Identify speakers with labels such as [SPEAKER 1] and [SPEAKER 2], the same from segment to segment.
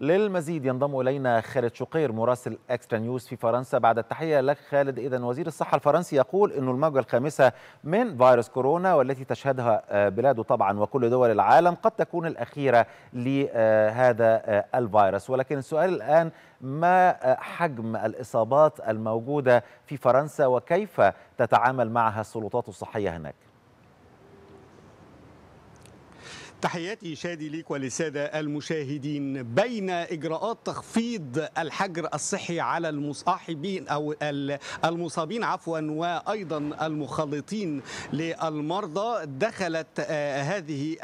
[SPEAKER 1] للمزيد ينضم الينا خالد شقير مراسل اكسترا نيوز في فرنسا بعد التحيه لك خالد اذا وزير الصحه الفرنسي يقول انه الموجه الخامسه من فيروس كورونا والتي تشهدها آه، بلاده طبعا وكل دول العالم قد تكون الاخيره لهذا آه، الفيروس ولكن السؤال الان ما آه، حجم الاصابات الموجوده في فرنسا وكيف تتعامل معها السلطات الصحيه هناك تحياتي شادي ليك وللسادة المشاهدين بين
[SPEAKER 2] إجراءات تخفيض الحجر الصحي على المصاحبين أو المصابين عفوا وأيضا المخلطين للمرضى دخلت آه، هذه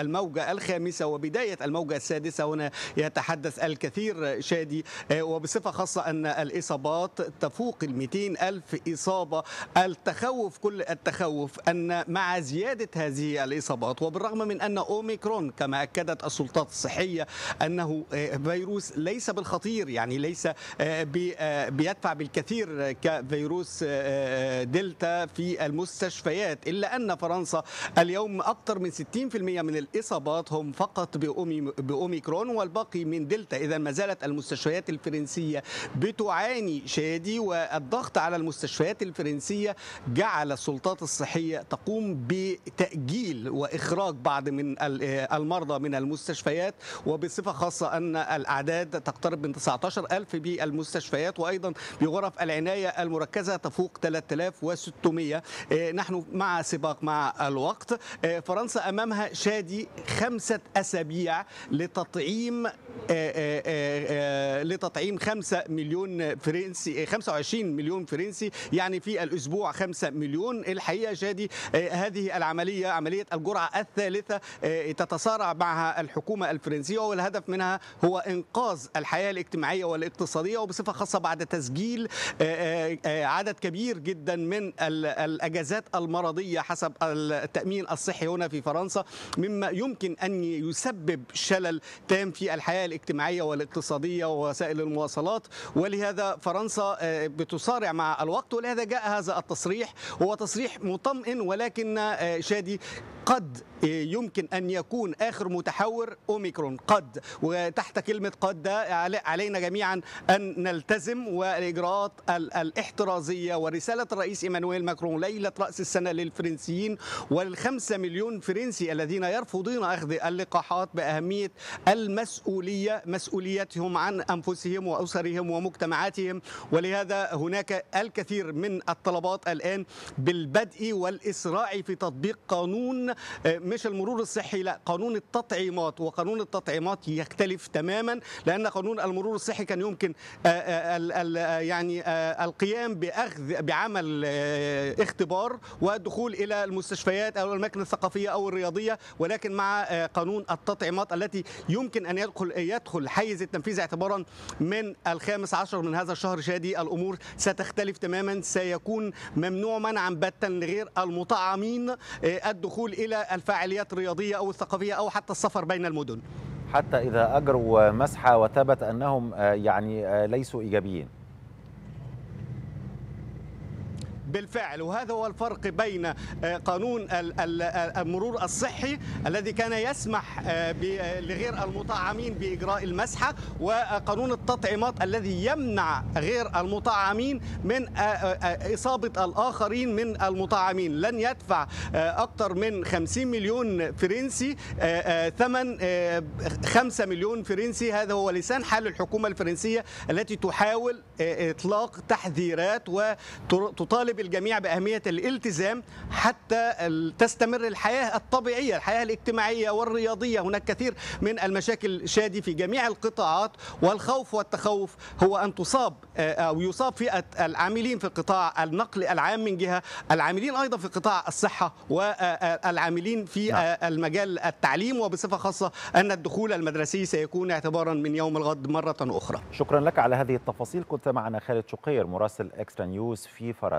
[SPEAKER 2] الموجة الخامسة وبداية الموجة السادسة هنا يتحدث الكثير شادي آه، وبصفة خاصة أن الإصابات تفوق ال ألف إصابة التخوف كل التخوف أن مع زيادة هذه الإصابات وبالرغم من أن أوميكرون كما أكدت السلطات الصحية أنه آه، فيروس ليس بالخطير يعني ليس آه، آه، بيدفع بالكثير كفيروس دلتا في المستشفيات إلا أن فرنسا اليوم أكثر من 60% من الإصابات هم فقط بأوميكرون والباقي من دلتا إذا ما زالت المستشفيات الفرنسية بتعاني شادي والضغط على المستشفيات الفرنسية جعل السلطات الصحية تقوم بتأجيل وإخراج بعض من المرضى من المستشفيات وبصفة خاصة أن الأعداد تقترب من 19 ألف بالمستشفيات وأيضا بغرف العناية المركزة تفوق 3600 إيه، نحن مع سباق مع الوقت إيه، فرنسا أمامها شادي خمسة أسابيع لتطعيم إيه، لتطعيم 5 مليون فرنسي 25 مليون فرنسي يعني في الاسبوع 5 مليون الحقيقه شادي هذه العمليه عمليه الجرعه الثالثه آه، تتصارع معها الحكومة الفرنسية والهدف منها هو إنقاذ الحياة الاجتماعية والاقتصادية وبصفة خاصة بعد تسجيل آه، آه، عدد كبير جدا من الأجازات المرضية حسب التأمين الصحي هنا في فرنسا مما يمكن أن يسبب شلل تام في الحياة الاجتماعية والاقتصادية ووسائل المواصلات ولهذا فرنسا بتصارع مع الوقت ولهذا جاء هذا التصريح هو تصريح مطمئن ولكن شادي قد يمكن أن يكون آخر متحور أوميكرون قد وتحت كلمة قد ده علينا جميعا أن نلتزم والإجراءات الاحترازية ورسالة الرئيس إيمانويل ماكرون ليلة رأس السنة للفرنسيين والخمسة مليون فرنسي الذين يرفضون أخذ اللقاحات بأهمية المسؤولية مسؤوليتهم عن أنفسهم وأسرهم ومجتمعاتهم ولهذا هناك الكثير من الطلبات الآن بالبدء والإسراع في تطبيق قانون آه، مش المرور الصحي لا قانون التطعيمات وقانون التطعيمات يختلف تماما لان قانون المرور الصحي كان يمكن آه، آه، يعني القيام باخذ بعمل اختبار والدخول الى المستشفيات او الاماكن الثقافيه او الرياضيه ولكن مع قانون التطعيمات التي يمكن ان يدخل يدخل حيز التنفيذ اعتبارا من الخامس عشر من هذا الشهر شادي الامور ستختلف تماما سيكون ممنوع منعا باتا لغير المطعمين الدخول الى إلى الفعاليات الرياضية أو الثقافية أو حتى السفر بين المدن
[SPEAKER 1] حتى إذا أجروا مسحة وثبت أنهم آه، يعني آه، ليسوا إيجابيين
[SPEAKER 2] بالفعل وهذا هو الفرق بين آه، قانون المرور الصحي الذي كان يسمح آه، لغير المطعمين بإجراء المسحة وقانون التطعيمات الذي يمنع غير المطعمين من آه، إصابة الآخرين من المطعمين لن يدفع أكثر من 50 مليون فرنسي ثمن 5 مليون فرنسي هذا هو لسان حال الحكومة الفرنسية التي تحاول إطلاق تحذيرات وتطالب يطالب الجميع باهميه الالتزام حتى تستمر الحياه الطبيعيه، الحياه الاجتماعيه والرياضيه، هناك كثير من المشاكل شادي في جميع القطاعات والخوف والتخوف هو ان تصاب آه، او يصاب فئه العاملين في قطاع النقل العام من جهه، العاملين ايضا في قطاع الصحه والعاملين آه، آه، في نعم. المجال التعليم وبصفه خاصه ان الدخول المدرسي سيكون اعتبارا من يوم
[SPEAKER 1] الغد مره اخرى. شكرا لك على هذه التفاصيل، كنت معنا خالد شقير مراسل اكسترا نيوز في فرنسا.